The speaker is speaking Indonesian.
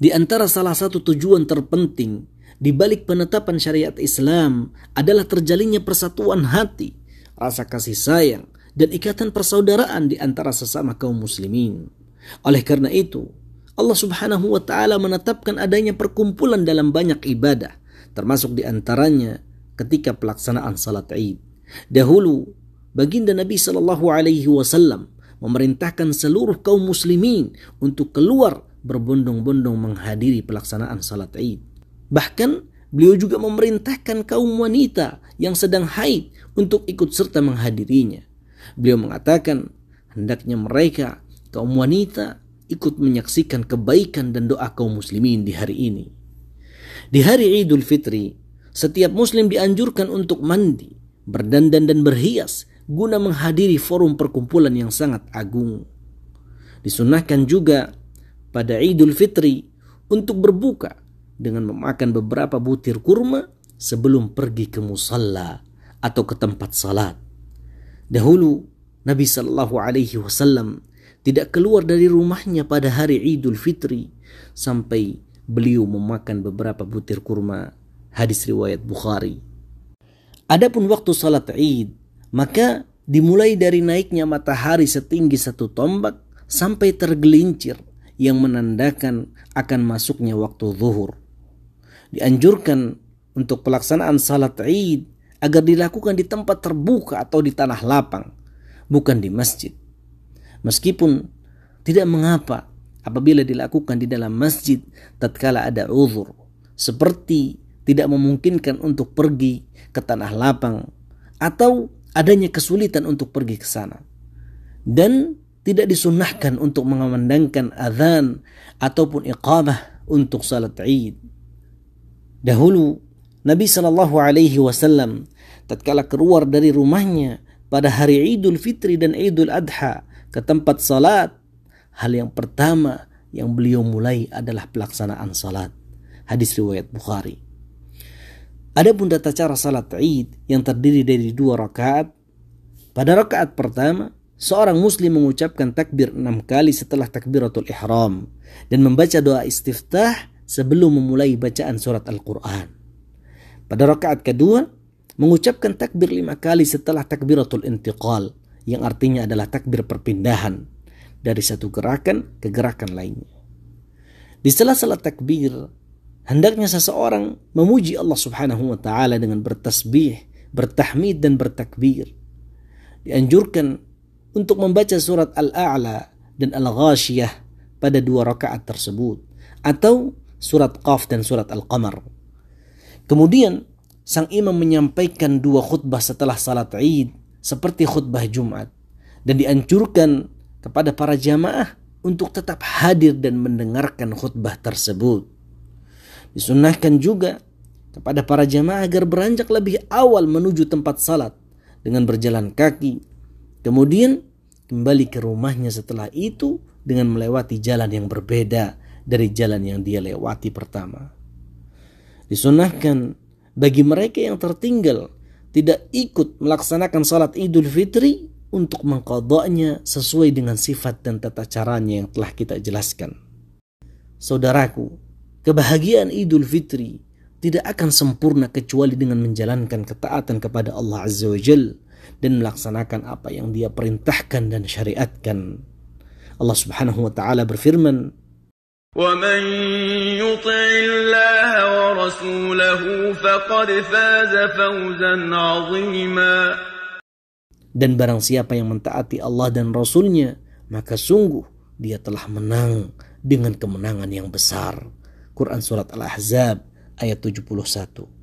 Di antara salah satu tujuan terpenting di balik penetapan syariat Islam adalah terjalinnya persatuan hati, rasa kasih sayang, dan ikatan persaudaraan di antara sesama kaum muslimin. Oleh karena itu, Allah Subhanahu wa taala menetapkan adanya perkumpulan dalam banyak ibadah, termasuk di antaranya ketika pelaksanaan salat Id. Dahulu, baginda Nabi Shallallahu alaihi wasallam memerintahkan seluruh kaum muslimin untuk keluar berbondong-bondong menghadiri pelaksanaan salat Id. Bahkan beliau juga memerintahkan kaum wanita yang sedang haid untuk ikut serta menghadirinya. Beliau mengatakan, hendaknya mereka kaum wanita ikut menyaksikan kebaikan dan doa kaum muslimin di hari ini. Di hari Idul Fitri, setiap muslim dianjurkan untuk mandi, berdandan dan berhias guna menghadiri forum perkumpulan yang sangat agung. Disunahkan juga pada Idul Fitri untuk berbuka dengan memakan beberapa butir kurma sebelum pergi ke musalla atau ke tempat salat. Dahulu Nabi Shallallahu Alaihi Wasallam tidak keluar dari rumahnya pada hari Idul Fitri sampai beliau memakan beberapa butir kurma. Hadis riwayat Bukhari. Adapun waktu salat Id, maka dimulai dari naiknya matahari setinggi satu tombak sampai tergelincir yang menandakan akan masuknya waktu zuhur. Dianjurkan untuk pelaksanaan salat Id agar dilakukan di tempat terbuka atau di tanah lapang, bukan di masjid. Meskipun tidak mengapa apabila dilakukan di dalam masjid tatkala ada uzur, seperti tidak memungkinkan untuk pergi ke tanah lapang atau adanya kesulitan untuk pergi ke sana. Dan tidak disunahkan untuk mengamandangkan azan ataupun iqamah untuk salat Id. Dahulu Nabi Shallallahu alaihi wasallam tatkala keluar dari rumahnya pada hari Idul Fitri dan Idul Adha ke tempat salat, hal yang pertama yang beliau mulai adalah pelaksanaan salat. Hadis riwayat Bukhari. Adapun tata cara salat Id yang terdiri dari dua rakaat. Pada rakaat pertama seorang muslim mengucapkan takbir enam kali setelah takbiratul ihram dan membaca doa istiftah sebelum memulai bacaan surat Al-Quran. Pada rakaat kedua, mengucapkan takbir lima kali setelah takbiratul intiqal yang artinya adalah takbir perpindahan dari satu gerakan ke gerakan lainnya. Di sela-sela takbir, hendaknya seseorang memuji Allah Subhanahu wa taala dengan bertasbih, bertahmid dan bertakbir. Dianjurkan untuk membaca surat Al-A'la dan Al-Ghashiyah pada dua rakaat tersebut atau surat Qaf dan surat Al-Qamar. Kemudian sang imam menyampaikan dua khutbah setelah salat Id seperti khutbah Jumat dan dianjurkan kepada para jamaah untuk tetap hadir dan mendengarkan khutbah tersebut. Disunahkan juga kepada para jamaah agar beranjak lebih awal menuju tempat salat dengan berjalan kaki Kemudian kembali ke rumahnya setelah itu dengan melewati jalan yang berbeda dari jalan yang dia lewati pertama. Disunahkan bagi mereka yang tertinggal tidak ikut melaksanakan salat Idul Fitri untuk mengkodoknya sesuai dengan sifat dan tata caranya yang telah kita jelaskan. Saudaraku, kebahagiaan Idul Fitri tidak akan sempurna kecuali dengan menjalankan ketaatan kepada Allah Azza wa Jalla dan melaksanakan apa yang dia perintahkan dan syariatkan. Allah Subhanahu wa taala berfirman, ومن يطع الله ورسوله فقد فاز فوزا عظيما dan barang siapa yang mentaati Allah dan Rasulnya, maka sungguh dia telah menang dengan kemenangan yang besar. Quran Surat Al-Ahzab ayat 71.